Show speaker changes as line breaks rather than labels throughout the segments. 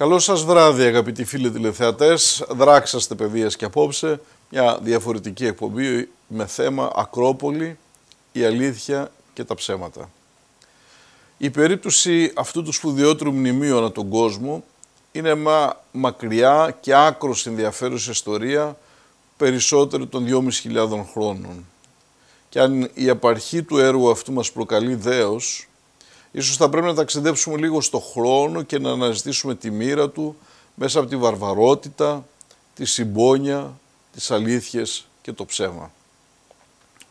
Καλό σας βράδυ, αγαπητοί φίλοι τηλεθεατές. Δράξαστε παιδεία και απόψε. Μια διαφορετική εκπομπή με θέμα Ακρόπολη, η αλήθεια και τα ψέματα. Η περίπτωση αυτού του σπουδαιότερου μνημείου ανά τον κόσμο είναι μια μακριά και άκρο ενδιαφέρουσα ιστορία περισσότερο των 2.500 χρόνων. Και αν η απαρχή του έργου αυτού μας προκαλεί δέος, Ίσως θα πρέπει να ταξιδέψουμε λίγο στο χρόνο και να αναζητήσουμε τη μοίρα του μέσα από τη βαρβαρότητα, τη συμπόνια, τις αλήθειες και το ψέμα.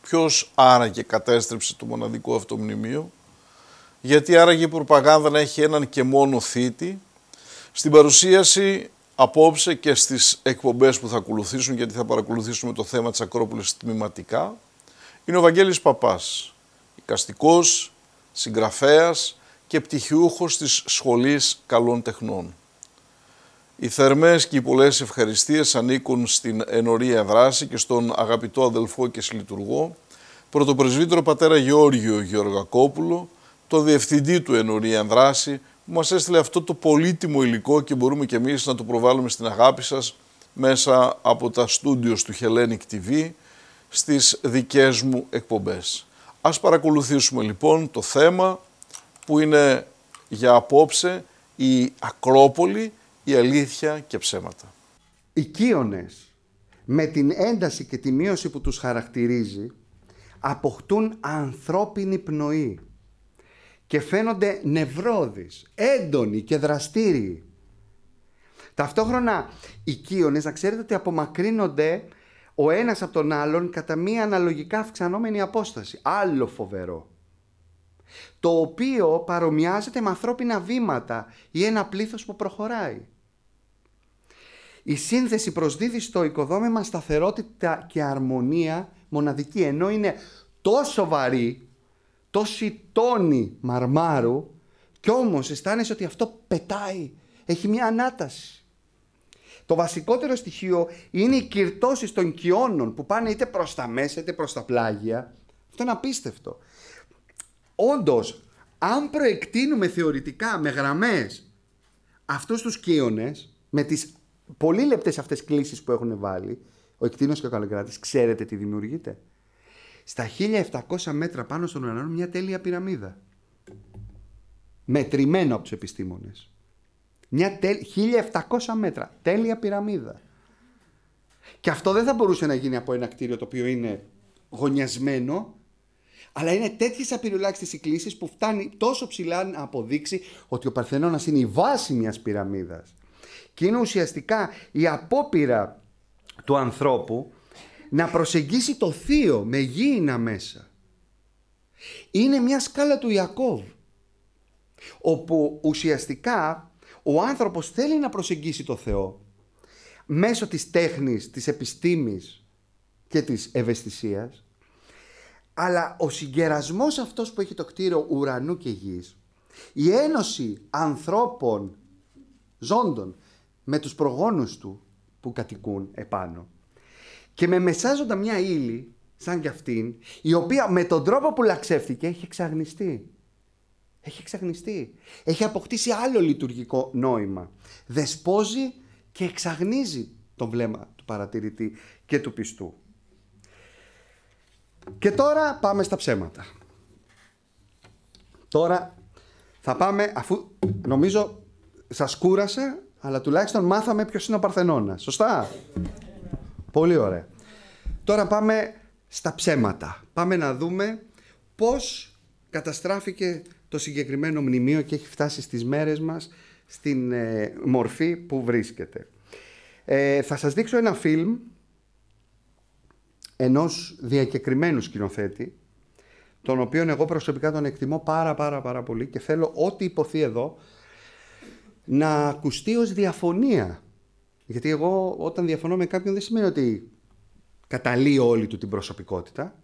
Ποιος άραγε κατέστρεψε το μοναδικό αυτό μνημείο, γιατί άραγε η προπαγάνδα να έχει έναν και μόνο θήτη. Στην παρουσίαση απόψε και στις εκπομπές που θα ακολουθήσουν, γιατί θα παρακολουθήσουμε το θέμα της Ακρόπολης τμηματικά, είναι ο Βαγγέλης Παπάς, οικαστικός, συγγραφέας και πτυχιούχος της Σχολής Καλών Τεχνών. Οι θερμές και οι πολλές ευχαριστίες ανήκουν στην ενορία δράση και στον αγαπητό αδελφό και συλλειτουργό, πρωτοπρεσβύτερο πατέρα Γεώργιο Γεωργακόπουλο, το διευθυντή του ενορία δράση, που μας έστειλε αυτό το πολύτιμο υλικό και μπορούμε και εμείς να το προβάλλουμε στην αγάπη σας μέσα από τα στούντιος του Hellenic TV στις δικές μου εκπομπές. Ας παρακολουθήσουμε λοιπόν το θέμα που είναι για απόψε η Ακρόπολη, η αλήθεια και ψέματα. Οι Κίονες
με την ένταση και τη μείωση που τους χαρακτηρίζει αποκτούν ανθρώπινη πνοή και φαίνονται νευρώδεις, έντονοι και δραστήριοι. Ταυτόχρονα οι Κίονες να ξέρετε ότι απομακρύνονται ο ένας από τον άλλον κατά μία αναλογικά αυξανόμενη απόσταση. Άλλο φοβερό. Το οποίο παρομοιάζεται με ανθρώπινα βήματα ή ένα πλήθος που προχωράει. Η σύνθεση προσδίδει στο οικοδόμημα σταθερότητα και αρμονία μοναδική, ενώ είναι τόσο βαρύ, τόση τόνη μαρμάρου, κι όμως αισθάνεσαι ότι αυτό πετάει, έχει μια ανάταση. Το βασικότερο στοιχείο είναι οι κυρτώσεις των κοιώνων που πάνε είτε προς τα μέσα είτε προς τα πλάγια. Αυτό είναι απίστευτο. Όντως, αν προεκτείνουμε θεωρητικά με γραμμές αυτούς τους κοίωνε, με τις πολύ λεπτές αυτές κλήσεις που έχουν βάλει, ο εκτείνος και ο καλοκράτης, ξέρετε τι δημιουργείται. Στα 1700 μέτρα πάνω στον ουρανό, μια τέλεια πυραμίδα. Μετρημένο από τους επιστήμονες. Μια τελ... 1700 μέτρα. Τέλεια πυραμίδα. Και αυτό δεν θα μπορούσε να γίνει από ένα κτίριο το οποίο είναι γωνιασμένο, αλλά είναι τέτοιες απειριολάχιστε οι κλήσει που φτάνει τόσο ψηλά να αποδείξει ότι ο Παρθενώνας είναι η βάση μιας πυραμίδας. Και είναι ουσιαστικά η απόπειρα του ανθρώπου να προσεγγίσει το θείο με γήινα μέσα. Είναι μια σκάλα του Ιακώβ, όπου ουσιαστικά ο άνθρωπος θέλει να προσεγγίσει το Θεό μέσω της τέχνης, της επιστήμης και της ευαισθησίας, αλλά ο συγκερασμός αυτός που έχει το κτίριο ουρανού και γης, η ένωση ανθρώπων, ζώντων, με τους προγόνους του που κατοικούν επάνω και με μεσάζοντα μια ύλη σαν κι αυτήν, η οποία με τον τρόπο που λαξεύτηκε έχει εξαγνιστεί. Έχει εξαγνιστεί. Έχει αποκτήσει άλλο λειτουργικό νόημα. Δεσπόζει και εξαγνίζει το βλέμμα του παρατηρητή και του πιστού. Και τώρα πάμε στα ψέματα. Τώρα θα πάμε, αφού νομίζω σας κούρασε, αλλά τουλάχιστον μάθαμε ποιος είναι ο Παρθενώνας. Σωστά. Πολύ ωραία. Τώρα πάμε στα ψέματα. Πάμε να δούμε πώς καταστράφηκε το συγκεκριμένο μνημείο και έχει φτάσει στις μέρες μας στην ε, μορφή που βρίσκεται. Ε, θα σας δείξω ένα φιλμ ενός διακεκριμένου σκηνοθέτη, τον οποίο εγώ προσωπικά τον εκτιμώ πάρα πάρα πάρα πολύ και θέλω ό,τι υποθεί εδώ να ακουστεί ως διαφωνία. Γιατί εγώ όταν διαφωνώ με κάποιον δεν σημαίνει ότι καταλύω όλη του την προσωπικότητα.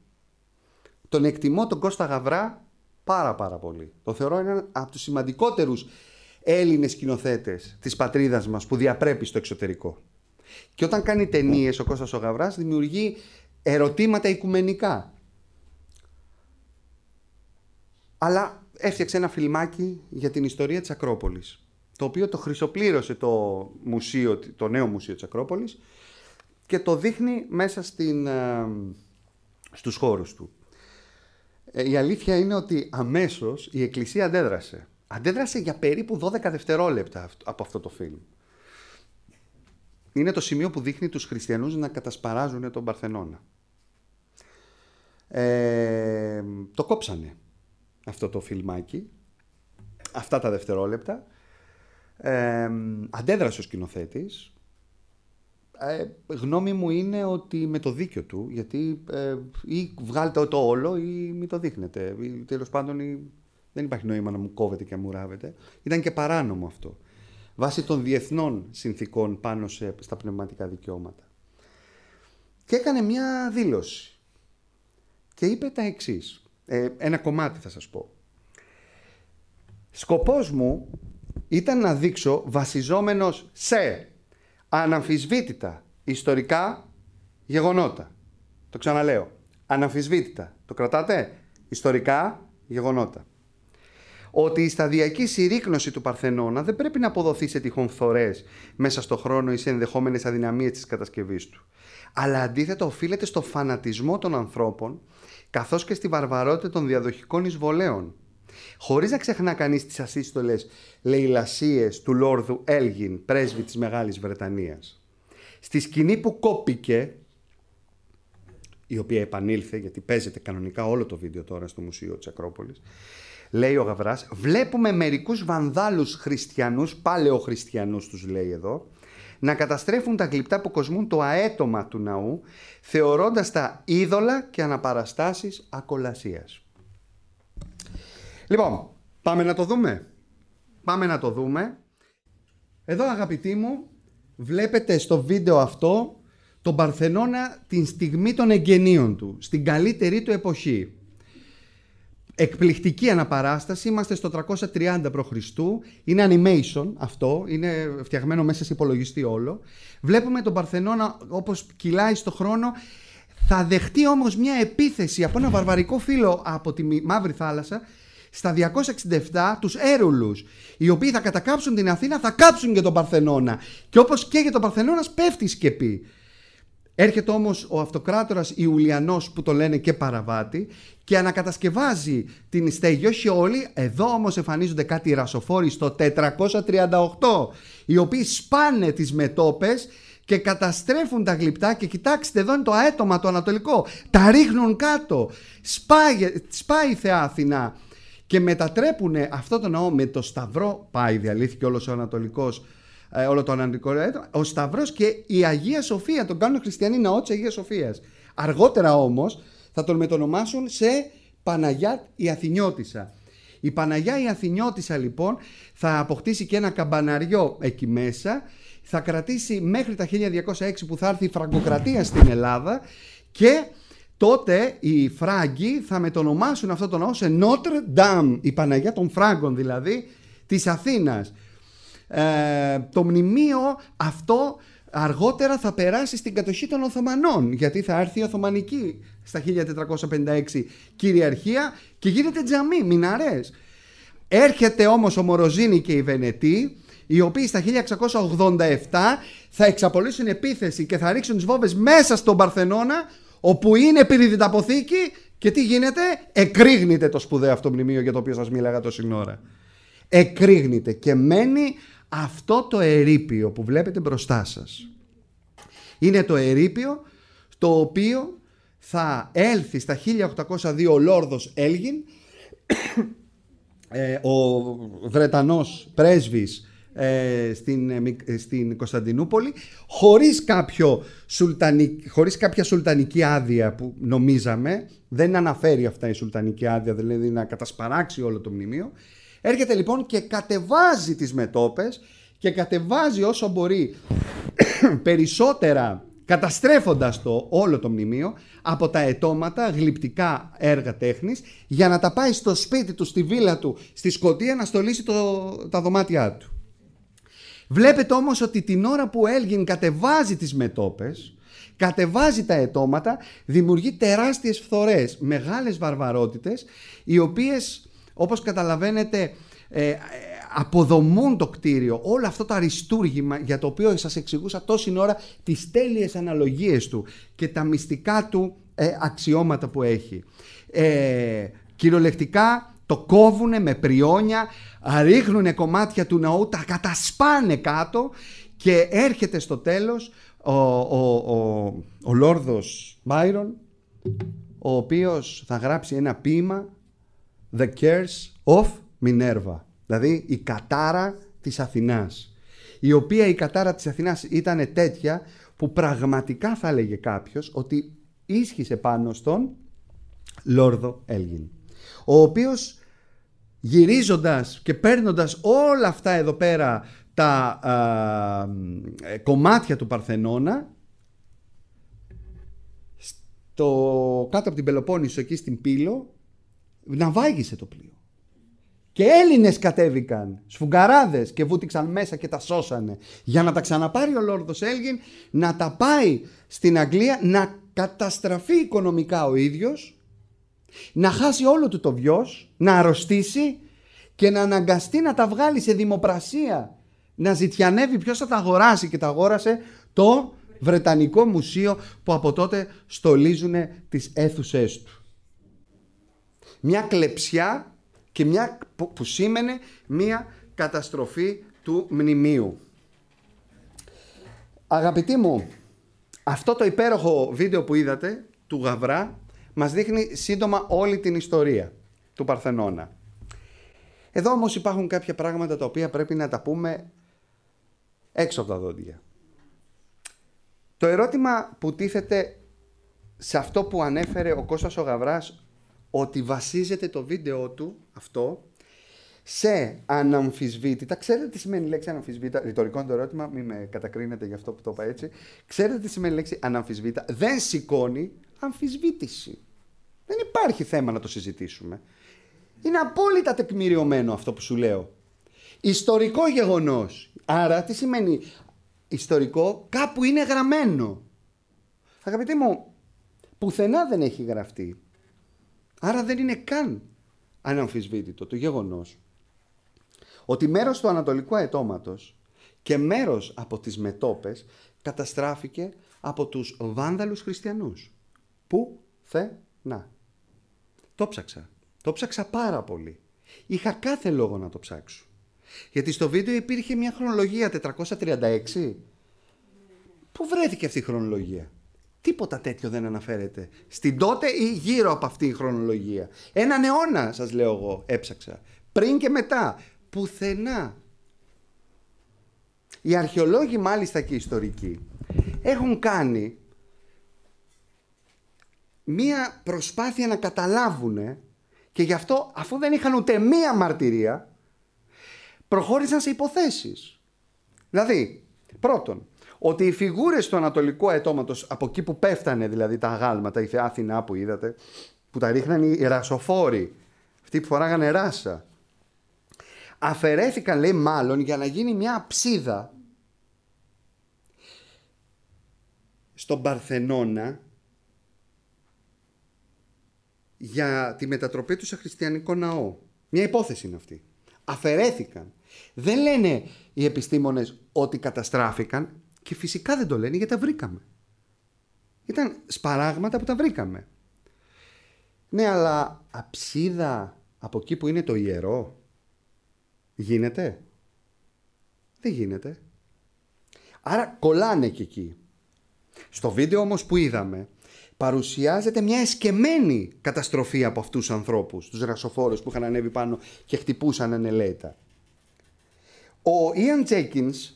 Τον εκτιμώ τον Κώστα Γαβρά πάρα πάρα πολύ. Το θεωρώ έναν από τους σημαντικότερους Έλληνες σκηνοθέτες της πατρίδας μας που διαπρέπει στο εξωτερικό. Και όταν κάνει ταινίες ο Κώστας ο Γαβράς δημιουργεί ερωτήματα οικουμενικά. Αλλά έφτιαξε ένα φιλμάκι για την ιστορία της Ακρόπολης το οποίο το χρυσοπλήρωσε το, μουσείο, το νέο μουσείο της Ακρόπολης και το δείχνει μέσα στην, ε, στους χώρους του. Ε, η αλήθεια είναι ότι αμέσως η Εκκλησία αντέδρασε. Αντέδρασε για περίπου 12 δευτερόλεπτα από αυτό το φιλμ. Είναι το σημείο που δείχνει τους χριστιανούς να κατασπαράζουν τον Παρθενώνα. Ε, το κόψανε αυτό το φιλμάκι, αυτά τα δευτερόλεπτα. Ε, αντέδρασε ο σκηνοθέτης, ε, γνώμη μου είναι ότι με το δίκιο του, γιατί ε, ή βγάλετε το όλο ή μην το δείχνετε. Τέλος πάντων, ή, δεν υπάρχει νόημα να μου κόβετε και μου ράβετε. Ήταν και παράνομο αυτό. Βάσει των διεθνών συνθήκων πάνω σε, στα πνευματικά δικαιώματα. Και έκανε μια δήλωση. Και είπε τα εξής. Ε, ένα κομμάτι θα σας πω. Σκοπός μου ήταν να δείξω βασιζόμενος σε αναμφισβήτητα ιστορικά γεγονότα. Το ξαναλέω. Αναμφισβήτητα. Το κρατάτε. Ιστορικά γεγονότα. Ότι η σταδιακή συρρήκνωση του Παρθενώνα δεν πρέπει να αποδοθεί σε τυχόν φθορές μέσα στο χρόνο ή σε ενδεχόμενες αδυναμίες της κατασκευής του. Αλλά αντίθετα οφείλεται στο φανατισμό των ανθρώπων καθώς και στη βαρβαρότητα των διαδοχικών εισβολέων χωρίς να ξεχνά κανείς τις ασύστολες λαιλασίες του Λόρδου Έλγιν, πρέσβη της Μεγάλης Βρετανίας. Στη σκηνή που κόπηκε, η οποία επανήλθε γιατί παίζεται κανονικά όλο το βίντεο τώρα στο Μουσείο της Ακρόπολης, λέει ο γαβράς: βλέπουμε μερικούς βανδάλους χριστιανούς, παλαιοχριστιανούς τους λέει εδώ, να καταστρέφουν τα γλυπτά που κοσμούν το αέτομα του ναού, θεωρώντας τα είδωλα και αναπαραστάσεις ακολασίας. Λοιπόν, πάμε να το δούμε. Πάμε να το δούμε. Εδώ αγαπητοί μου, βλέπετε στο βίντεο αυτό τον Παρθενώνα την στιγμή των εγγενείων του, στην καλύτερη του εποχή. Εκπληκτική αναπαράσταση, είμαστε στο 330 π.Χ. Είναι animation αυτό, είναι φτιαγμένο μέσα σε υπολογιστή όλο. Βλέπουμε τον Παρθενώνα όπως κυλάει στο χρόνο. Θα δεχτεί όμως μια επίθεση από ένα βαρβαρικό φίλο από τη Μαύρη Θάλασσα στα 267 τους έρουλους, οι οποίοι θα κατακάψουν την Αθήνα, θα κάψουν και τον Παρθενώνα. Και όπως και για τον Παρθενώνας πέφτει η σκεπή. Έρχεται όμως ο αυτοκράτορας Ιουλιανός που το λένε και παραβάτη και ανακατασκευάζει την στέγη, όχι όλοι, εδώ όμως εμφανίζονται κάτι ρασοφόροι στο 438, οι οποίοι σπάνε τις μετόπες και καταστρέφουν τα γλυπτά και κοιτάξτε εδώ είναι το αέτομα το ανατολικό, τα ρίχνουν κάτω, σπάει, σπάει η Θεά και μετατρέπουν αυτό το ναό με το σταυρό, πάει διαλύθηκε όλος ο Ανατολικός, ε, όλο το Ανατολικό ο σταυρός και η Αγία Σοφία, τον κάνουν χριστιανοί ναό της Αγίας Σοφίας. Αργότερα όμως θα τον μετονομάσουν σε Παναγιά η Αθηνιώτισσα. Η Παναγιά η Αθηνιώτισσα λοιπόν θα αποκτήσει και ένα καμπαναριό εκεί μέσα, θα κρατήσει μέχρι τα 1206 που θα έρθει η Φραγκοκρατία στην Ελλάδα και τότε οι Φράγκοι θα μετονομάσουν αυτό το ναό σε Notre Dame, η Παναγία των Φράγκων δηλαδή, της Αθήνας. Ε, το μνημείο αυτό αργότερα θα περάσει στην κατοχή των Οθωμανών, γιατί θα έρθει η Οθωμανική στα 1456 κυριαρχία και γίνεται τζαμί, μιναρές. Έρχεται όμως ο Μοροζίνη και η Βενετή, οι οποίοι στα 1687 θα εξαπολύσουν επίθεση και θα ρίξουν τις βόμβες μέσα στον Παρθενώνα, όπου είναι πυρηδιταποθήκη και τι γίνεται, εκρήγνεται το σπουδαίο αυτό μνημείο για το οποίο σας μίλαγα το ώρα. Εκρήγνεται και μένει αυτό το ερείπιο που βλέπετε μπροστά σας. Είναι το ερείπιο το οποίο θα έλθει στα 1802 ο Λόρδος Έλγιν, ε, ο Βρετανός πρέσβης ε, ε, ε, στην, Κωνσταντινούπολη χωρίς, κάποιο χωρίς κάποια σουλτανική άδεια που νομίζαμε δεν αναφέρει αυτά η σουλτανική άδεια δηλαδή να κατασπαράξει όλο το μνημείο έρχεται λοιπόν και κατεβάζει τις μετόπες και κατεβάζει όσο μπορεί περισσότερα καταστρέφοντας το όλο το μνημείο από τα ετώματα, γλυπτικά έργα τέχνης για να τα πάει στο σπίτι του, στη βίλα του, στη σκοτία να στολίσει το, τα δωμάτια του. Βλέπετε όμως ότι την ώρα που ο Έλγιν κατεβάζει τις μετόπες, κατεβάζει τα ετώματα, δημιουργεί τεράστιες φθορές, μεγάλες βαρβαρότητες, οι οποίες όπως καταλαβαίνετε ε, ε, αποδομούν το κτίριο, όλο αυτό το αριστούργημα για το οποίο σας εξηγούσα τόση ώρα τις τέλειες αναλογίες του και τα μυστικά του ε, αξιώματα που έχει. Ε, κυριολεκτικά το κόβουνε με πριόνια, ρίχνουνε κομμάτια του ναού, τα κατασπάνε κάτω και έρχεται στο τέλος ο, ο, ο, ο Λόρδος Μπάιρον ο οποίος θα γράψει ένα ποίημα The Cares of Minerva δηλαδή η κατάρα της Αθηνάς η οποία η κατάρα της Αθηνάς ήταν τέτοια που πραγματικά θα έλεγε κάποιος ότι ίσχυσε πάνω στον Λόρδο Έλγιν ο οποίος γυρίζοντας και παίρνοντας όλα αυτά εδώ πέρα τα ε, κομμάτια του Παρθενώνα στο, κάτω από την Πελοπόννησο εκεί στην Πύλο να το πλοίο. Και Έλληνες κατέβηκαν, σφουγγαράδες και βούτυξαν μέσα και τα σώσανε για να τα ξαναπάρει ο Λόρδος Έλγιν να τα πάει στην Αγγλία να καταστραφεί οικονομικά ο ίδιος να χάσει όλο του το βιός, να αρρωστήσει και να αναγκαστεί να τα βγάλει σε δημοπρασία. Να ζητιανεύει ποιος θα τα αγοράσει και τα αγόρασε το Βρετανικό Μουσείο που από τότε στολίζουν τις αίθουσές του. Μια κλεψιά και μια που σήμαινε μια καταστροφή του μνημείου. Αγαπητοί μου, αυτό το υπέροχο βίντεο που είδατε του Γαβρά μας δείχνει σύντομα όλη την ιστορία του Παρθενώνα. Εδώ όμως υπάρχουν κάποια πράγματα τα οποία πρέπει να τα πούμε έξω από τα δόντια. Το ερώτημα που τίθεται σε αυτό που ανέφερε ο Κώστας ο Γαβράς, ότι βασίζεται το βίντεο του αυτό σε αναμφισβήτητα. Ξέρετε τι σημαίνει η λέξη αναμφισβήτητα. Ρητορικό είναι το ερώτημα, μην με κατακρίνετε για αυτό που το είπα έτσι. Ξέρετε τι σημαίνει η λέξη αναμφισβήτητα. Δεν σηκώνει αμφισβήτηση. Δεν υπάρχει θέμα να το συζητήσουμε. Είναι απόλυτα τεκμηριωμένο αυτό που σου λέω. Ιστορικό γεγονός. Άρα τι σημαίνει ιστορικό, κάπου είναι γραμμένο. Αγαπητοί μου, πουθενά δεν έχει γραφτεί. Άρα δεν είναι καν αναμφισβήτητο το γεγονός ότι μέρος του ανατολικού Αετώματος και μέρος από τις μετόπες καταστράφηκε από τους βάνδαλους χριστιανούς. Πουθενά. Το ψάξα. Το ψάξα πάρα πολύ. Είχα κάθε λόγο να το ψάξω. Γιατί στο βίντεο υπήρχε μια χρονολογία 436. Πού βρέθηκε αυτή η χρονολογία. Τίποτα τέτοιο δεν αναφέρεται. Στην τότε ή γύρω από αυτή η χρονολογία. Έναν αιώνα, σας λέω εγώ, έψαξα. Πριν και μετά. Πουθενά. Οι αρχαιολόγοι μάλιστα και οι ιστορικοί έχουν κάνει μία προσπάθεια να καταλάβουν και γι' αυτό αφού δεν είχαν ούτε μία μαρτυρία προχώρησαν σε υποθέσεις. Δηλαδή, πρώτον, ότι οι φιγούρες του ανατολικού Αετώματος από εκεί που πέφτανε δηλαδή τα αγάλματα, η Αθηνά που είδατε, που τα ρίχναν οι ρασοφόροι, αυτοί που φοράγανε ράσα, αφαιρέθηκαν λέει μάλλον για να γίνει μια ψίδα στον Παρθενώνα για τη μετατροπή του σε χριστιανικό ναό. Μια υπόθεση είναι αυτή. Αφαιρέθηκαν. Δεν λένε οι επιστήμονες ότι καταστράφηκαν και φυσικά δεν το λένε γιατί τα βρήκαμε. Ήταν σπαράγματα που τα βρήκαμε. Ναι, αλλά αψίδα από εκεί που είναι το ιερό γίνεται. Δεν γίνεται. Άρα κολλάνε και εκεί. Στο βίντεο όμως που είδαμε παρουσιάζεται μια εσκεμμένη καταστροφή από αυτούς τους ανθρώπους, τους ρασοφόρους που είχαν ανέβει πάνω και χτυπούσαν ανελέητα. Ο Ιαν Τζέκινς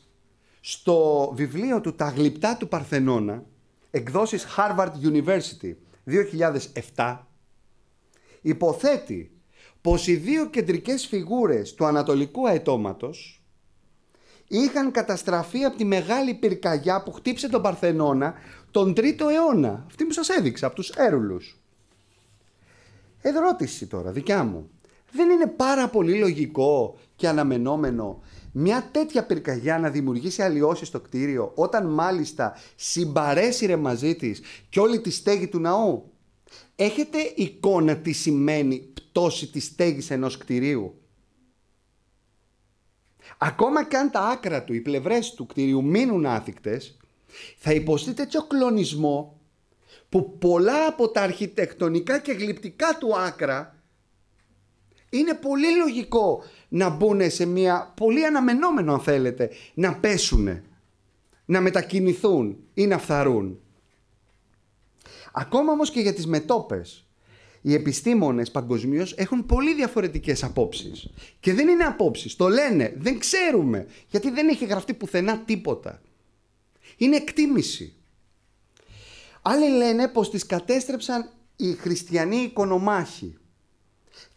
στο βιβλίο του «Τα γλυπτά του Παρθενώνα», εκδόσεις Harvard University 2007, υποθέτει πως οι δύο κεντρικές φιγούρες του ανατολικού Αετώματος... είχαν καταστραφεί από τη μεγάλη πυρκαγιά που χτύπησε τον Παρθενώνα τον 3ο αιώνα. Αυτή που σας έδειξα από τους Έρουλους. Ερώτηση τώρα δικιά μου. Δεν είναι πάρα πολύ λογικό και αναμενόμενο μια τέτοια πυρκαγιά να δημιουργήσει αλλοιώσεις στο κτίριο όταν μάλιστα συμπαρέσυρε μαζί της και όλη τη στέγη του ναού. Έχετε εικόνα τι σημαίνει πτώση της στέγης ενός κτιρίου. Ακόμα και αν τα άκρα του, οι πλευρές του κτιρίου, μείνουν άθικτες, θα υποστεί τέτοιο κλονισμό που πολλά από τα αρχιτεκτονικά και γλυπτικά του άκρα είναι πολύ λογικό να μπουν σε μια πολύ αναμενόμενο αν θέλετε να πέσουν, να μετακινηθούν ή να φθαρούν. Ακόμα όμως και για τις μετόπες. Οι επιστήμονες παγκοσμίως έχουν πολύ διαφορετικές απόψεις. Και δεν είναι απόψεις, το λένε, δεν ξέρουμε, γιατί δεν έχει γραφτεί πουθενά τίποτα είναι εκτίμηση. Άλλοι λένε πως τις κατέστρεψαν οι χριστιανοί οικονομάχοι.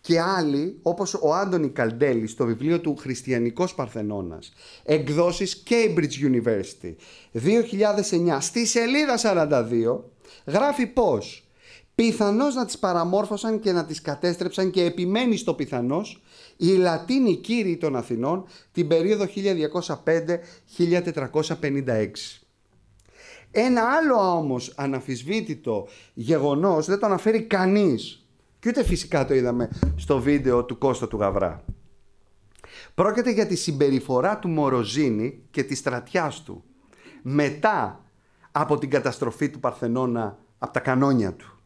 Και άλλοι, όπως ο Άντωνη Καλντέλη στο βιβλίο του «Χριστιανικός Παρθενώνας», εκδόσεις Cambridge University, 2009, στη σελίδα 42, γράφει πως «Πιθανώς να τις παραμόρφωσαν και να τις κατέστρεψαν και επιμένει στο πιθανώς οι Λατίνοι κύριοι των Αθηνών την περίοδο 1205-1456». Ένα άλλο όμως αναφυσβήτητο γεγονός δεν το αναφέρει κανείς και ούτε φυσικά το είδαμε στο βίντεο του Κώστα του Γαβρά. Πρόκειται για τη συμπεριφορά του Μοροζίνη και της στρατιάς του μετά από την καταστροφή του Παρθενώνα από τα κανόνια του.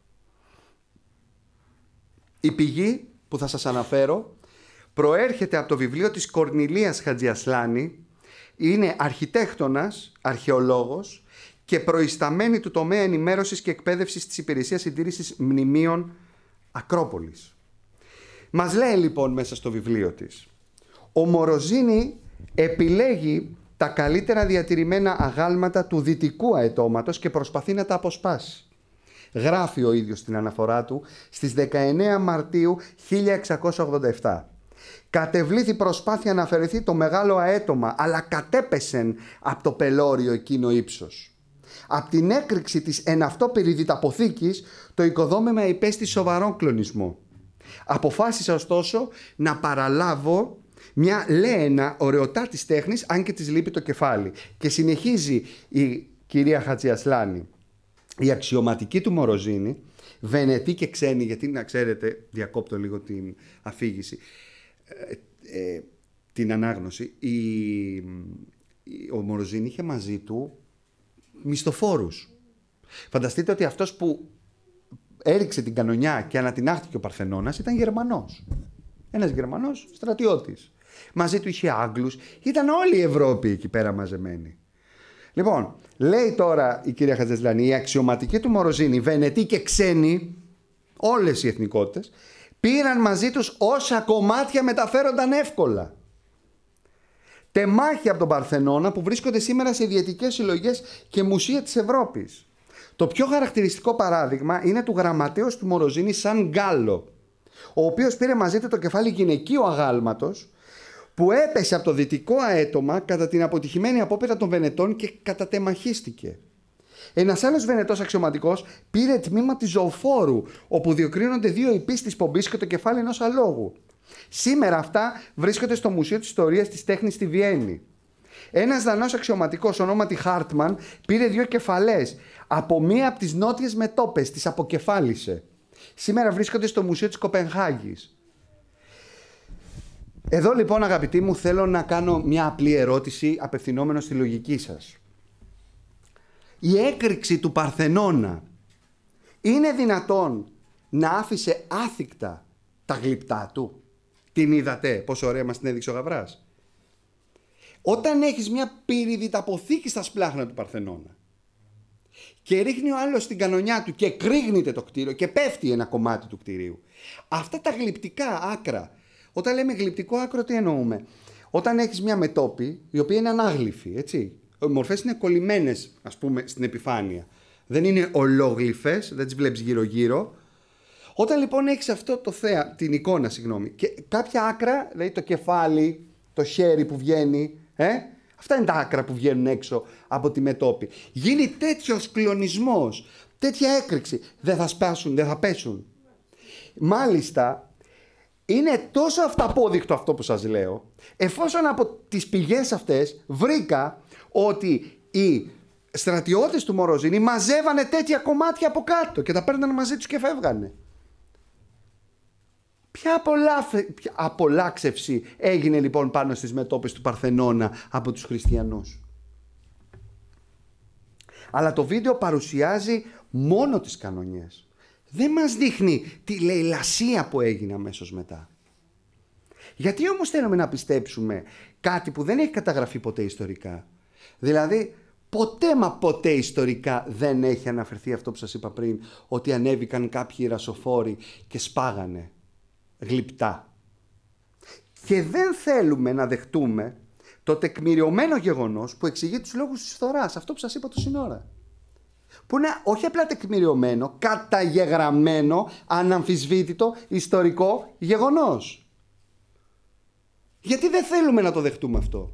Η πηγή που θα σας αναφέρω προέρχεται από το βιβλίο της Κορνηλίας Χατζιασλάνη, είναι αρχιτέκτονας, αρχαιολόγος, και προϊσταμένη του τομέα ενημέρωσης και εκπαίδευσης της Υπηρεσίας Συντήρησης Μνημείων Ακρόπολης. Μας λέει λοιπόν μέσα στο βιβλίο της, ο Μοροζίνη επιλέγει τα καλύτερα διατηρημένα αγάλματα του δυτικού αετώματος και προσπαθεί να τα αποσπάσει. Γράφει ο ίδιος στην αναφορά του στις 19 Μαρτίου 1687. Κατεβλήθη προσπάθεια να αφαιρεθεί το μεγάλο αέτομα, αλλά κατέπεσεν από το πελώριο εκείνο ύψος. Από την έκρηξη της εν αυτό περιδιταποθήκης, το οικοδόμημα υπέστη σοβαρό κλονισμό. Αποφάσισα ωστόσο να παραλάβω μια λένα ωραιοτά της τέχνης, αν και της λείπει το κεφάλι. Και συνεχίζει η κυρία Χατζιασλάνη. Η αξιωματική του Μοροζίνη, Βενετή και ξένη, γιατί να ξέρετε, διακόπτω λίγο την αφήγηση, ε, ε, την ανάγνωση. Η, ο Μοροζίνη είχε μαζί του Μισθοφόρους. Φανταστείτε ότι αυτός που έριξε την κανονιά και ανατινάχθηκε ο Παρθενώνας ήταν Γερμανός. Ένας γερμανός στρατιώτης. Μαζί του είχε Άγγλους. Ήταν όλη η Ευρώπη εκεί πέρα μαζεμένη. Λοιπόν, λέει τώρα η κυρία Χατζεσλανή, η αξιωματική του Μοροζίνη, Βενετοί και ξένοι, όλες οι εθνικότητες, πήραν μαζί τους όσα κομμάτια μεταφέρονταν εύκολα τεμάχια από τον Παρθενώνα που βρίσκονται σήμερα σε ιδιαιτικές συλλογές και μουσεία της Ευρώπης. Το πιο χαρακτηριστικό παράδειγμα είναι του γραμματέως του Μοροζίνη Σαν Γκάλο, ο οποίος πήρε μαζί του το κεφάλι γυναικείου αγάλματος που έπεσε από το δυτικό αέτομα κατά την αποτυχημένη απόπειρα των Βενετών και κατατεμαχίστηκε. Ένας άλλος Βενετός αξιωματικός πήρε τμήμα της ζωοφόρου, όπου διοκρίνονται δύο υπείς της πομπής και το κεφάλι ενός αλόγου. Σήμερα αυτά βρίσκονται στο Μουσείο της Ιστορίας της Τέχνης στη Βιέννη. Ένας Δανός αξιωματικός ονόματι Χάρτμαν πήρε δύο κεφαλές από μία από τις νότιες μετόπες, τις αποκεφάλισε. Σήμερα βρίσκονται στο Μουσείο της Κοπενχάγης. Εδώ λοιπόν αγαπητοί μου θέλω να κάνω μια απλή ερώτηση απευθυνόμενο στη λογική σας. Η έκρηξη του Παρθενώνα είναι δυνατόν να άφησε άθικτα τα γλυπτά του. Την είδατε πόσο ωραία μας την έδειξε ο Γαβράς. Όταν έχεις μια ταποθήκη στα σπλάχνα του Παρθενώνα και ρίχνει ο άλλος την κανονιά του και κρύγνεται το κτίριο και πέφτει ένα κομμάτι του κτίριου. Αυτά τα γλυπτικά άκρα. Όταν λέμε γλυπτικό άκρο τι εννοούμε. Όταν έχεις μια μετόπι η οποία είναι ανάγλυφη, έτσι. Οι μορφές είναι κολλημένες, ας πούμε στην επιφάνεια. Δεν είναι ολογλυφές, δεν τις βλέπεις γυρω γύρω-γύρω. Όταν λοιπόν έχεις αυτό το θέα, την εικόνα, συγγνώμη, και κάποια άκρα, δηλαδή το κεφάλι, το χέρι που βγαίνει, ε, αυτά είναι τα άκρα που βγαίνουν έξω από τη μετόπη. Γίνει τέτοιος κλονισμός, τέτοια έκρηξη. Δεν θα σπάσουν, δεν θα πέσουν. Μάλιστα, είναι τόσο αυταπόδεικτο αυτό που σας λέω, εφόσον από τις πηγές αυτές βρήκα ότι οι στρατιώτες του Μοροζίνη μαζεύανε τέτοια κομμάτια από κάτω και τα παίρνανε μαζί τους και φεύγανε. Ποια, απολάξευση έγινε λοιπόν πάνω στις μετόπες του Παρθενώνα από τους χριστιανούς. Αλλά το βίντεο παρουσιάζει μόνο τις κανονιές. Δεν μας δείχνει τη λαιλασία που έγινε αμέσως μετά. Γιατί όμως θέλουμε να πιστέψουμε κάτι που δεν έχει καταγραφεί ποτέ ιστορικά. Δηλαδή ποτέ μα ποτέ ιστορικά δεν έχει αναφερθεί αυτό που σας είπα πριν ότι ανέβηκαν κάποιοι ρασοφόροι και σπάγανε γλυπτά. Και δεν θέλουμε να δεχτούμε το τεκμηριωμένο γεγονός που εξηγεί τους λόγους της φθοράς, αυτό που σας είπα το σύνορα. Που είναι όχι απλά τεκμηριωμένο, καταγεγραμμένο, αναμφισβήτητο, ιστορικό γεγονός. Γιατί δεν θέλουμε να το δεχτούμε αυτό.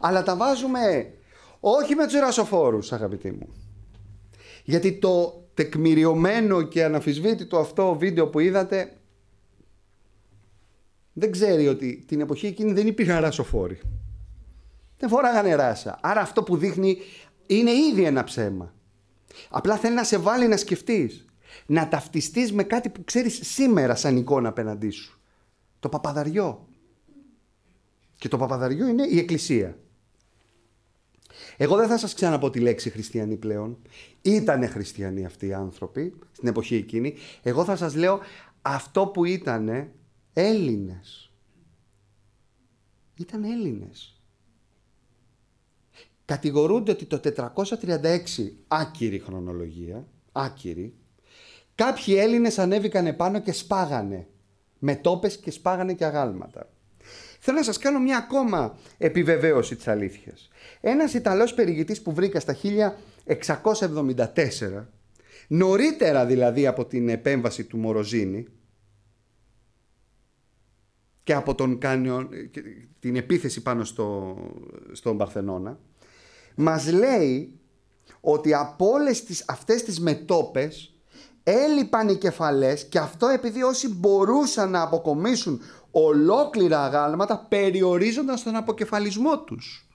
Αλλά τα βάζουμε όχι με τους ρασοφόρους αγαπητοί μου. Γιατί το τεκμηριωμένο και αναμφισβήτητο αυτό βίντεο που είδατε δεν ξέρει ότι την εποχή εκείνη δεν υπήρχαν ρασοφόροι. Δεν φοράγανε ράσα. Άρα αυτό που δείχνει είναι ήδη ένα ψέμα. Απλά θέλει να σε βάλει να σκεφτείς. Να ταυτιστείς με κάτι που ξέρεις σήμερα σαν εικόνα απέναντί σου. Το παπαδαριό. Και το παπαδαριό είναι η εκκλησία. Εγώ δεν θα σας ξαναπώ τη λέξη χριστιανοί πλέον. Ήτανε χριστιανοί αυτοί οι άνθρωποι στην εποχή εκείνη. Εγώ θα σας λέω αυτό που ήτανε Έλληνες. Ήταν Έλληνες. Κατηγορούνται ότι το 436, άκυρη χρονολογία, άκυρη, κάποιοι Έλληνες ανέβηκαν επάνω και σπάγανε με και σπάγανε και αγάλματα. Θέλω να σας κάνω μια ακόμα επιβεβαίωση της αλήθειας. Ένας Ιταλός περιηγητής που βρήκα στα 1674, νωρίτερα δηλαδή από την επέμβαση του Μοροζίνη, και από τον Κάνιον την επίθεση πάνω στο, στον Παρθενώνα, μας λέει ότι από όλες τις, αυτές τις μετόπες έλειπαν οι κεφαλές και αυτό επειδή όσοι μπορούσαν να αποκομίσουν ολόκληρα αγάλματα περιορίζονταν στον αποκεφαλισμό τους.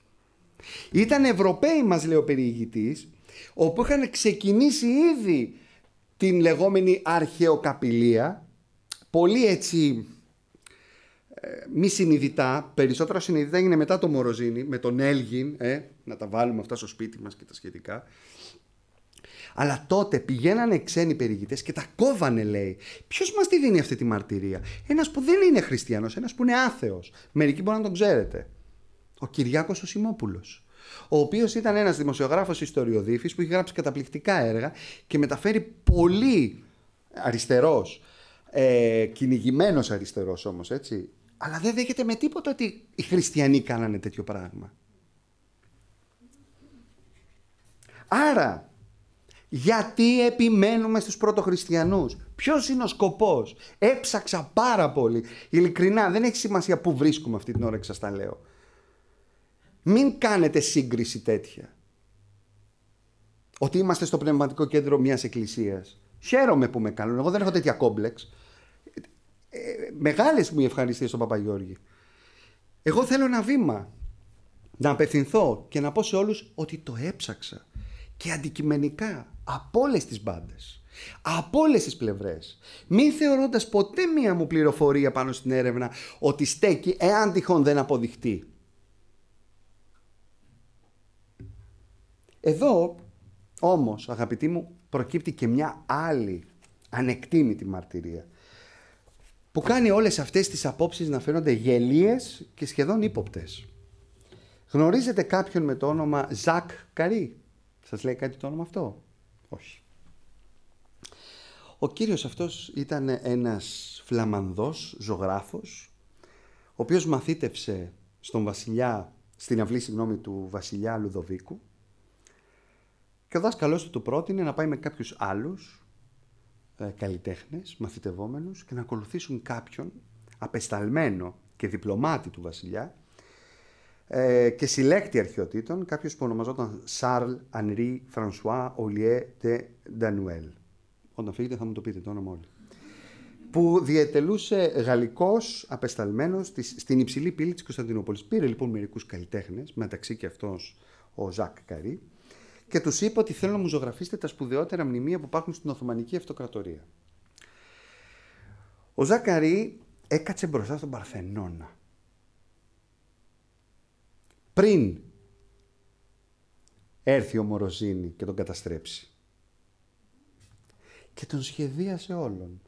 Ήταν Ευρωπαίοι μας λέει ο περιηγητής όπου είχαν ξεκινήσει ήδη την λεγόμενη αρχαιοκαπηλεία πολύ έτσι μη συνειδητά, περισσότερα συνειδητά έγινε μετά το Μοροζίνη, με τον Έλγιν, ε, να τα βάλουμε αυτά στο σπίτι μας και τα σχετικά. Αλλά τότε πηγαίνανε ξένοι περιηγητές και τα κόβανε, λέει. Ποιος μας τη δίνει αυτή τη μαρτυρία. Ένας που δεν είναι χριστιανός, ένας που είναι άθεος. Μερικοί μπορεί να τον ξέρετε. Ο Κυριάκος ο Ο οποίος ήταν ένας δημοσιογράφος ιστοριοδίφης που είχε γράψει καταπληκτικά έργα και μεταφέρει πολύ αριστερός. Ε, Κυνηγημένος αριστερός όμως, έτσι. Αλλά δεν δέχεται με τίποτα ότι οι χριστιανοί κάνανε τέτοιο πράγμα. Άρα, γιατί επιμένουμε στους πρωτοχριστιανούς. Ποιος είναι ο σκοπός. Έψαξα πάρα πολύ. Ειλικρινά δεν έχει σημασία που βρίσκουμε αυτή την ώρα και σας τα λέω. Μην κάνετε σύγκριση τέτοια. Ότι είμαστε στο πνευματικό κέντρο μιας εκκλησίας. Χαίρομαι που με κάνουν. Εγώ δεν έχω τέτοια κόμπλεξ ε, μεγάλες μου οι ευχαριστίες στον Παπαγιώργη. Εγώ θέλω ένα βήμα να απευθυνθώ και να πω σε όλους ότι το έψαξα και αντικειμενικά από όλες τις μπάντες. Από όλες τις πλευρές. Μην θεωρώντας ποτέ μία μου πληροφορία πάνω στην έρευνα ότι στέκει εάν τυχόν δεν αποδειχτεί. Εδώ όμως αγαπητοί μου προκύπτει και μια άλλη ανεκτήμητη μαρτυρία που κάνει όλες αυτές τις απόψεις να φαίνονται γελίες και σχεδόν ύποπτες. Γνωρίζετε κάποιον με το όνομα Ζακ Καρί. Σας λέει κάτι το όνομα αυτό. Όχι. Ο κύριος αυτός ήταν ένας φλαμανδός ζωγράφος, ο οποίος μαθήτευσε στον βασιλιά, στην αυλή συγγνώμη, του βασιλιά Λουδοβίκου και ο δάσκαλός του του πρότεινε να πάει με κάποιους άλλους ε, καλλιτέχνες, μαθητευόμενους και να ακολουθήσουν κάποιον απεσταλμένο και διπλωμάτη του βασιλιά ε, και συλλέκτη αρχαιοτήτων, κάποιος που ονομαζόταν Σαρλ Ανρί Φρανσουά Ολιέ Τε Ντανουέλ. Όταν φύγετε θα μου το πείτε το όνομα όλοι. Που διατελούσε γαλλικός, απεσταλμένος στην υψηλή πύλη της Κωνσταντινούπολης. Πήρε λοιπόν μερικούς καλλιτέχνες, μεταξύ και αυτός ο Ζακ Καρί, και τους είπα ότι θέλω να μου ζωγραφίσετε τα σπουδαιότερα μνημεία που υπάρχουν στην Οθωμανική Αυτοκρατορία. Ο Ζακαρί έκατσε μπροστά στον Παρθενώνα. Πριν έρθει ο Μοροζίνη και τον καταστρέψει. Και τον σχεδίασε όλον.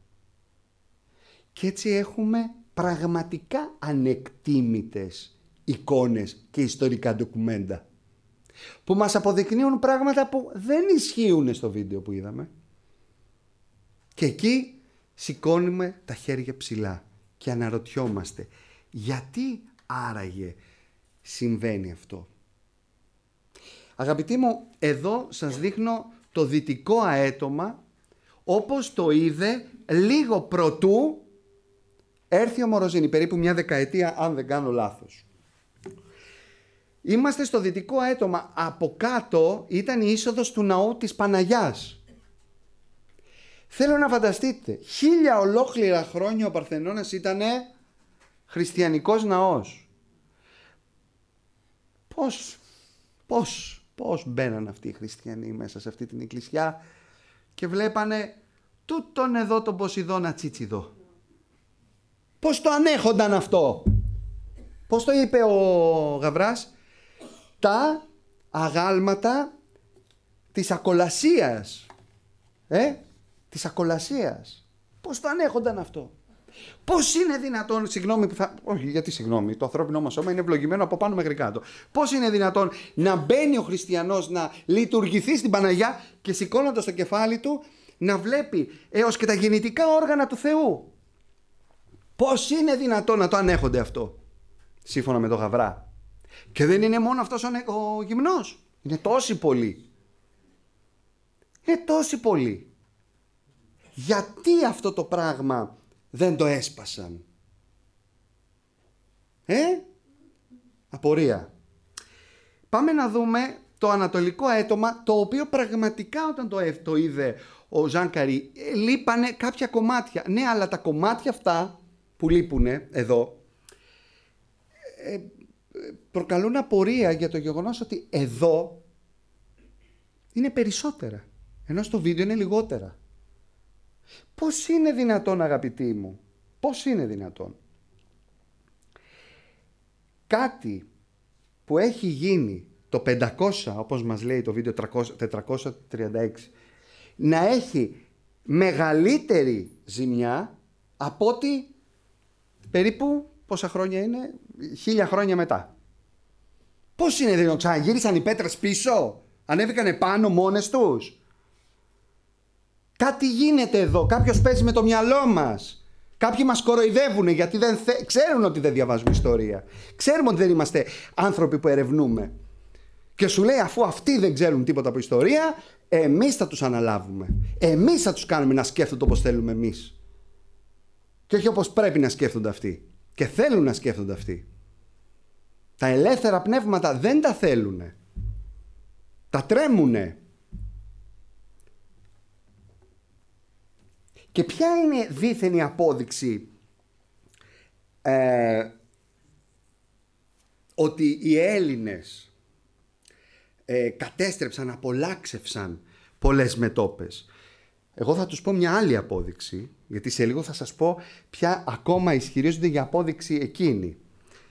Και έτσι έχουμε πραγματικά ανεκτήμητες εικόνες και ιστορικά ντοκουμέντα που μας αποδεικνύουν πράγματα που δεν ισχύουν στο βίντεο που είδαμε. Και εκεί σηκώνουμε τα χέρια ψηλά και αναρωτιόμαστε γιατί άραγε συμβαίνει αυτό. Αγαπητοί μου, εδώ σας δείχνω το δυτικό αέτομα όπως το είδε λίγο πρωτού έρθει ο Μοροζίνη, περίπου μια δεκαετία αν δεν κάνω λάθος. Είμαστε στο δυτικό έτομα Από κάτω ήταν η είσοδος του ναού της Παναγιάς. Θέλω να φανταστείτε, χίλια ολόκληρα χρόνια ο Παρθενώνας ήταν χριστιανικός ναός. Πώς, πώς, πώς μπαίναν αυτοί οι χριστιανοί μέσα σε αυτή την εκκλησιά και βλέπανε τούτον εδώ τον Ποσειδώνα Τσίτσιδο. Πώς το ανέχονταν αυτό. Πώς το είπε ο Γαβράς, τα αγάλματα της ακολασίας. Ε, της ακολασίας. Πώς το ανέχονταν αυτό. Πώς είναι δυνατόν, συγγνώμη που θα... Όχι, γιατί συγγνώμη, το ανθρώπινο μας σώμα είναι ευλογημένο από πάνω μέχρι κάτω. Πώς είναι δυνατόν να μπαίνει ο χριστιανός να λειτουργηθεί στην Παναγιά και σηκώνοντας το κεφάλι του να βλέπει έως και τα γεννητικά όργανα του Θεού. Πώς είναι δυνατόν να το ανέχονται αυτό, σύμφωνα με τον Γαβρά. Και δεν είναι μόνο αυτός ο γυμνός. Είναι τόσοι πολλοί. Είναι τόσοι πολλοί. Γιατί αυτό το πράγμα δεν το έσπασαν. Ε, απορία. Πάμε να δούμε το ανατολικό έτομα το οποίο πραγματικά όταν το, ε- είδε ο Ζάνκαρη, ε, λείπανε κάποια κομμάτια. Ναι, αλλά τα κομμάτια αυτά που λείπουν εδώ, ε, προκαλούν απορία για το γεγονός ότι εδώ είναι περισσότερα, ενώ στο βίντεο είναι λιγότερα. Πώς είναι δυνατόν αγαπητοί μου, πώς είναι δυνατόν. Κάτι που έχει γίνει το 500, όπως μας λέει το βίντεο 436, να έχει μεγαλύτερη ζημιά από ότι περίπου Πόσα χρόνια είναι, χίλια χρόνια μετά. Πώς είναι δυνατόν, ξαναγύρισαν οι πέτρες πίσω, ανέβηκαν πάνω μόνες τους. Κάτι γίνεται εδώ, κάποιος παίζει με το μυαλό μας. Κάποιοι μας κοροϊδεύουν γιατί δεν ξέρουν ότι δεν διαβάζουμε ιστορία. Ξέρουμε ότι δεν είμαστε άνθρωποι που ερευνούμε. Και σου λέει, αφού αυτοί δεν ξέρουν τίποτα από ιστορία, εμείς θα τους αναλάβουμε. Εμείς θα τους κάνουμε να σκέφτονται όπως θέλουμε εμείς. Και όχι όπως πρέπει να σκέφτονται αυτοί. Και θέλουν να σκέφτονται αυτοί. Τα ελεύθερα πνεύματα δεν τα θέλουν. Τα τρέμουνε. Και ποια είναι δίθενη απόδειξη ε, ότι οι Έλληνες ε, κατέστρεψαν, απολάξευσαν πολλές μετόπες. Εγώ θα τους πω μια άλλη απόδειξη, γιατί σε λίγο θα σας πω ποια ακόμα ισχυρίζονται για απόδειξη εκείνη.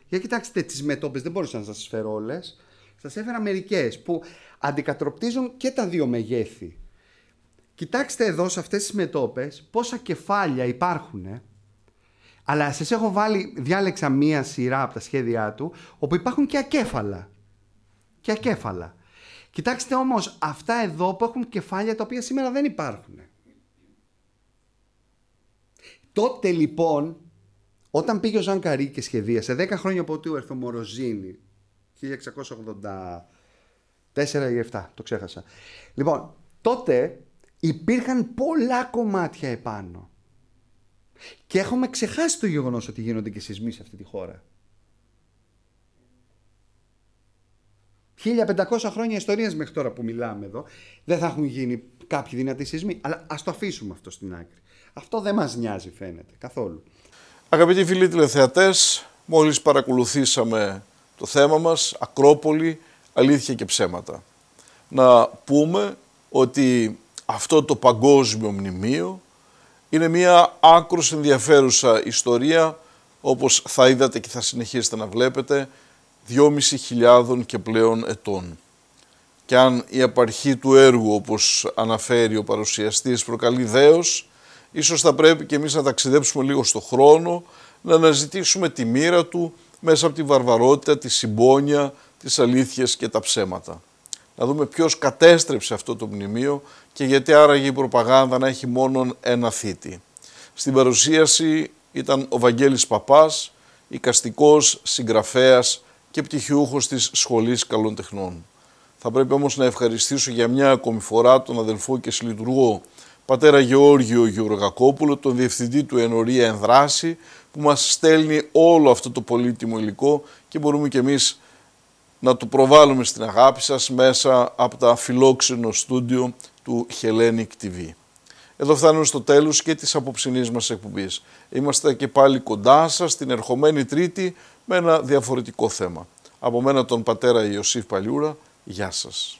Για κοιτάξτε τις μετόπες, δεν μπορούσα να σας φέρω όλες. Σας έφερα μερικές που αντικατροπτίζουν και τα δύο μεγέθη. Κοιτάξτε εδώ σε αυτές τις μετόπες πόσα κεφάλια υπάρχουν. Ε. Αλλά σας έχω βάλει, διάλεξα μία σειρά από τα σχέδιά του, όπου υπάρχουν και ακέφαλα. Και ακέφαλα. Κοιτάξτε όμως αυτά εδώ που έχουν κεφάλια τα οποία σήμερα δεν υπάρχουν. Τότε λοιπόν, όταν πήγε ο Ζαν και σχεδίασε 10 χρόνια από ό,τι ο Ερθομοροζίνη 1684 ή 7, το ξέχασα. Λοιπόν, τότε υπήρχαν πολλά κομμάτια επάνω. Και έχουμε ξεχάσει το γεγονός ότι γίνονται και σεισμοί σε αυτή τη χώρα. 1500 χρόνια ιστορίας μέχρι τώρα που μιλάμε εδώ, δεν θα έχουν γίνει κάποιοι δυνατοί σεισμοί, αλλά ας το αφήσουμε αυτό στην
άκρη. Αυτό δεν μας νοιάζει φαίνεται καθόλου. Αγαπητοί φίλοι τηλεθεατές, μόλις παρακολουθήσαμε το θέμα μας, Ακρόπολη, αλήθεια και ψέματα. Να πούμε ότι αυτό το παγκόσμιο μνημείο είναι μια άκρως ενδιαφέρουσα ιστορία, όπως θα είδατε και θα συνεχίσετε να βλέπετε, 2.500 και πλέον ετών. Και αν η απαρχή του έργου, όπως αναφέρει ο παρουσιαστής, προκαλεί δέος, Ίσως θα πρέπει και εμείς να ταξιδέψουμε λίγο στο χρόνο, να αναζητήσουμε τη μοίρα του μέσα από τη βαρβαρότητα, τη συμπόνια, τις αλήθειες και τα ψέματα. Να δούμε ποιος κατέστρεψε αυτό το μνημείο και γιατί άραγε η προπαγάνδα να έχει μόνον ένα θήτη. Στην παρουσίαση ήταν ο Βαγγέλης Παπάς, οικαστικός, συγγραφέας και πτυχιούχος της Σχολής Καλών Τεχνών. Θα πρέπει όμως να ευχαριστήσω για μια ακόμη φορά τον αδελφό και συλλειτουργό πατέρα Γεώργιο Γεωργακόπουλο, τον διευθυντή του Ενωρία Ενδράση, που μας στέλνει όλο αυτό το πολύτιμο υλικό και μπορούμε και εμείς να το προβάλλουμε στην αγάπη σας μέσα από τα φιλόξενο στούντιο του Hellenic TV. Εδώ φτάνουμε στο τέλος και της απόψινής μας εκπομπής. Είμαστε και πάλι κοντά σας την ερχομένη Τρίτη με ένα διαφορετικό θέμα. Από μένα τον πατέρα Ιωσήφ Παλιούρα, γεια σας.